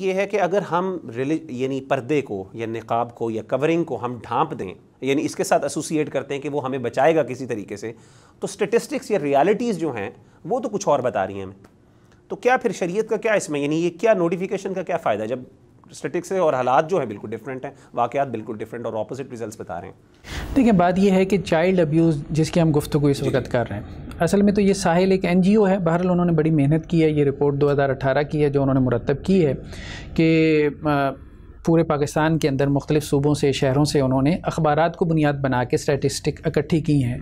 یہ ہے کہ اگر ہم یعنی پردے کو یا نقاب کو یا کورنگ کو ہم ڈھانپ دیں یعنی اس کے ساتھ ایسوسیٹ کرتے ہیں کہ وہ ہمیں بچائے گا کسی طریقے سے تو اسٹیٹسٹکس یا ریالٹیز جو ہیں وہ تو کچھ اور بتا رہی ہیں ہمیں تو کیا پھر شریعت کا کیا اس میں یعنی یہ کیا نوٹیفیکیشن کا کیا فائدہ جب اور حالات جو ہیں بالکل ڈفرینٹ ہیں واقعات بالکل ڈفرینٹ اور اپوزٹ ریزلٹس بتا رہے ہیں دیکھیں بات یہ ہے کہ چائلڈ ابیوز جس کی ہم گفتگو اس جی۔ وقت کر رہے ہیں اصل میں تو یہ ساحل ایک این جی او ہے بہرحال انہوں نے بڑی محنت کی ہے یہ رپورٹ دو ہزار اٹھارہ کی ہے جو انہوں نے مرتب کی ہے کہ پورے پاکستان کے اندر مختلف صوبوں سے شہروں سے انہوں نے اخبارات کو بنیاد بنا کے اسٹیٹسٹک اکٹھی کی ہیں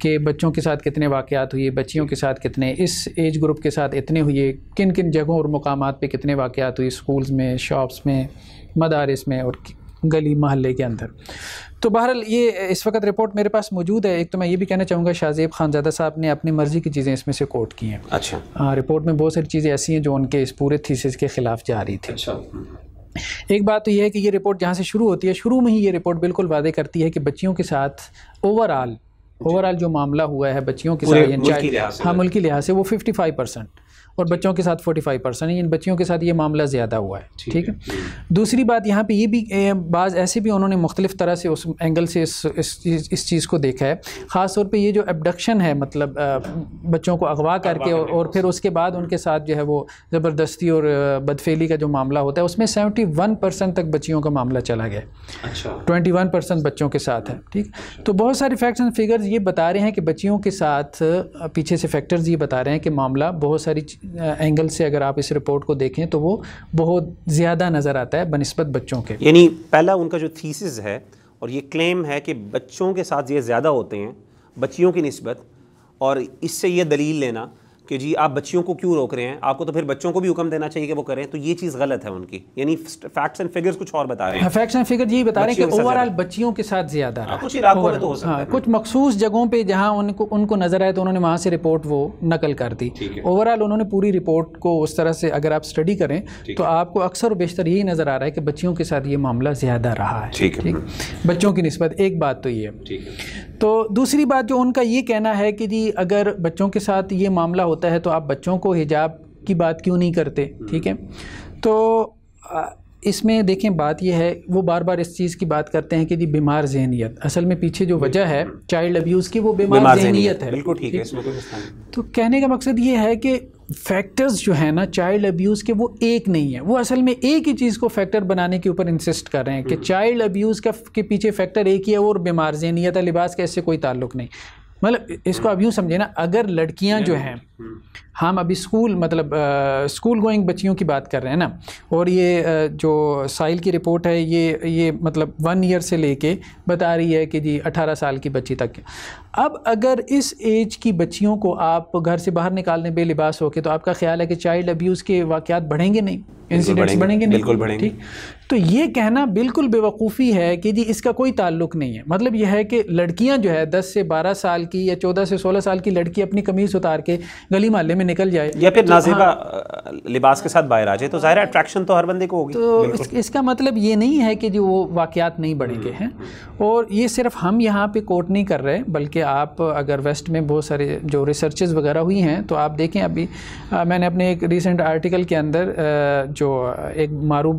کہ بچوں کے ساتھ کتنے واقعات ہوئے بچیوں کے ساتھ کتنے اس ایج گروپ کے ساتھ اتنے ہوئے کن کن جگہوں اور مقامات پہ کتنے واقعات ہوئے اسکولز میں شاپس میں مدارس میں اور گلی محلے کے اندر تو بہرحال یہ اس وقت رپورٹ میرے پاس موجود ہے ایک تو میں یہ بھی کہنا چاہوں گا شاہ زیب خان زادہ صاحب نے اپنی مرضی کی چیزیں اس میں سے کوٹ کی ہیں اچھا رپورٹ ہاں، میں بہت ساری چیزیں ایسی ہیں جو ان کے اس پورے تھیسس کے خلاف جا رہی تھیں اچھا۔ ایک بات تو یہ ہے کہ یہ رپورٹ جہاں سے شروع ہوتی ہے شروع میں ہی یہ رپورٹ بالکل واضح کرتی ہے کہ بچیوں کے ساتھ اوور آل اوور آل جو معاملہ ہوا ہے بچیوں کے ساتھ یعنی ہاں ملکی لحاظ سے وہ ففٹی فائیو پرسنٹ اور جی۔ بچوں کے ساتھ فورٹی فائیو پرسینٹ ان بچیوں کے ساتھ یہ معاملہ زیادہ ہوا ہے ٹھیک ہے دوسری بات یہاں پہ یہ بھی بعض ایسے بھی انہوں نے مختلف طرح سے اس اینگل سے اس اس چیز کو دیکھا ہے خاص طور پہ یہ جو ایبڈکشن ہے مطلب بچوں کو اغوا کر کے اور پھر اس کے بعد ان کے ساتھ جو ہے وہ زبردستی اور بدفیلی کا جو معاملہ ہوتا ہے اس میں سیونٹی ون پرسینٹ تک بچیوں کا معاملہ چلا گیا ٹوئنٹی ون پرسینٹ بچوں کے ساتھ ہے ٹھیک تو بہت سارے فیکٹس اینڈ فگرز یہ بتا رہے ہیں کہ بچیوں کے ساتھ پیچھے سے فیکٹرز یہ بتا رہے ہیں کہ معاملہ بہت ساری اینگل سے اگر آپ اس رپورٹ کو دیکھیں تو وہ بہت زیادہ نظر آتا ہے بنسبت بچوں کے یعنی پہلا ان کا جو تھیسز ہے اور یہ کلیم ہے کہ بچوں کے ساتھ یہ زیادہ ہوتے ہیں بچیوں کی نسبت اور اس سے یہ دلیل لینا کہ جی آپ بچیوں کو کیوں روک رہے ہیں آپ کو تو پھر بچوں کو بھی حکم دینا چاہیے کہ وہ کریں تو یہ چیز غلط ہے ان کی یعنی فیکٹس اینڈ فگرز کچھ اور بتا رہے ہیں فیکٹس اینڈ فگر یہ بتا رہے ہیں کہ اوور آل بچیوں کے ساتھ زیادہ رہا ہاں، ہاں، کچھ مخصوص جگہوں پہ جہاں ان کو ان کو نظر آئے تو انہوں نے وہاں سے رپورٹ وہ نقل کر دی اوور آل انہوں نے پوری رپورٹ کو اس طرح سے اگر آپ اسٹڈی کریں تو آپ کو اکثر و بیشتر یہی نظر آ رہا ہے کہ بچیوں کے ساتھ یہ معاملہ زیادہ رہا ہے ٹھیک ہے بچوں کی نسبت ایک بات تو یہ ہے تو دوسری بات جو ان کا یہ کہنا ہے کہ جی اگر بچوں کے ساتھ یہ معاملہ ہوتا ہے تو آپ بچوں کو حجاب کی بات کیوں نہیں کرتے ٹھیک ہے تو اس میں دیکھیں بات یہ ہے وہ بار بار اس چیز کی بات کرتے ہیں کہ جی بیمار ذہنیت اصل میں پیچھے جو وجہ ہے چائلڈ ابیوز کی وہ بیمار ذہنیت ہے بالکل ٹھیک ہے تو کہنے کا مقصد یہ ہے کہ فیکٹرز جو ہیں نا چائلڈ ابیوز کے وہ ایک نہیں ہیں وہ اصل میں ایک ہی چیز کو فیکٹر بنانے کے اوپر انسسٹ کر رہے ہیں کہ چائلڈ ابیوز کا کے پیچھے فیکٹر ایک ہی ہے اور بیمار ذہنیت لباس کے لباس کا کوئی تعلق نہیں مطلب اس کو اب یوں سمجھیں نا اگر لڑکیاں یعنی جو ہیں ہم ابھی اسکول مطلب اسکول گوئنگ بچیوں کی بات کر رہے ہیں نا اور یہ جو سائل کی رپورٹ ہے یہ یہ مطلب ون ایئر سے لے کے بتا رہی ہے کہ جی اٹھارہ سال کی بچی تک اب اگر اس ایج کی بچیوں کو آپ گھر سے باہر نکالنے بے لباس ہو کے تو آپ کا خیال ہے کہ چائلڈ ابیوز کے واقعات بڑھیں گے نہیں انسیڈنٹس بڑھیں گے نہیں بالکل گے تو یہ کہنا بالکل بے وقوفی ہے کہ جی اس کا کوئی تعلق نہیں ہے مطلب یہ ہے کہ لڑکیاں جو ہے دس سے بارہ سال کی یا چودہ سے سولہ سال کی لڑکی اپنی کمیز اتار کے گلی محلے میں نکل جائے یا پھر نازیبہ ہاں، لباس کے ساتھ باہر تو ظاہر تو ہر بندے کو ہوگی تو اس کا مطلب یہ نہیں ہے کہ جو وہ واقعات نہیں بڑھیں گے ہیں اور یہ صرف ہم یہاں پہ کوٹ نہیں کر رہے بلکہ آپ اگر ویسٹ میں بہت سارے جو ریسرچز وغیرہ ہوئی ہیں تو آپ دیکھیں ابھی میں نے اپنے ایک ریسنٹ آرٹیکل کے اندر جو ایک معروف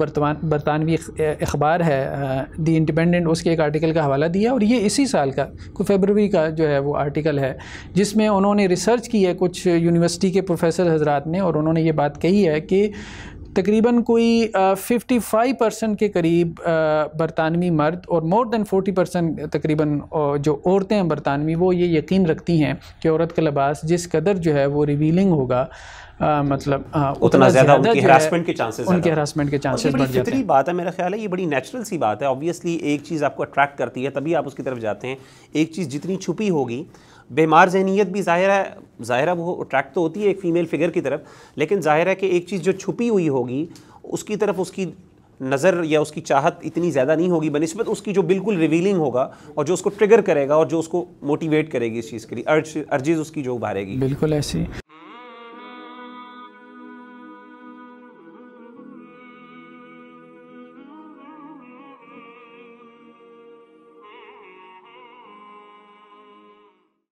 برطانوی اخبار ہے دی انڈیپینڈنٹ اس کے ایک آرٹیکل کا حوالہ دیا اور یہ اسی سال کا فیبروری کا جو ہے وہ آرٹیکل ہے جس میں انہوں نے ریسرچ کی ہے کچھ یونیورسٹی کے پروفیسر حضرات نے اور انہوں نے یہ بات کہی ہے کہ تقریباً کوئی ففٹی فائی پرسن کے قریب برطانوی مرد اور مور دین فورٹی پرسن تقریباً جو عورتیں ہیں برطانوی وہ یہ یقین رکھتی ہیں کہ عورت کا لباس جس قدر جو ہے وہ ریویلنگ ہوگا مطلب اتنا زیادہ ان کی ہراسمنٹ کے چانسز ان کے ہراسمنٹ کے چانسز بڑھ جاتے ہیں بات ہے میرا خیال ہے یہ بڑی نیچرل سی بات ہے آبویسلی ایک چیز آپ کو اٹریکٹ کرتی ہے تبھی آپ اس کی طرف جاتے ہیں ایک چیز جتنی چھپی ہوگی بیمار ذہنیت بھی ظاہر ہے ظاہر ہے وہ اٹریکٹ تو ہوتی ہے ایک فیمیل فگر کی طرف لیکن ظاہر ہے کہ ایک چیز جو چھپی ہوئی ہوگی اس کی طرف اس کی نظر یا اس کی چاہت اتنی زیادہ نہیں ہوگی بنسبت اس کی جو بالکل ریویلنگ ہوگا اور جو اس کو ٹرگر کرے گا اور جو اس کو موٹیویٹ کرے گی اس چیز کے لیے ارجز اس کی جو ابھارے گی بالکل ایسی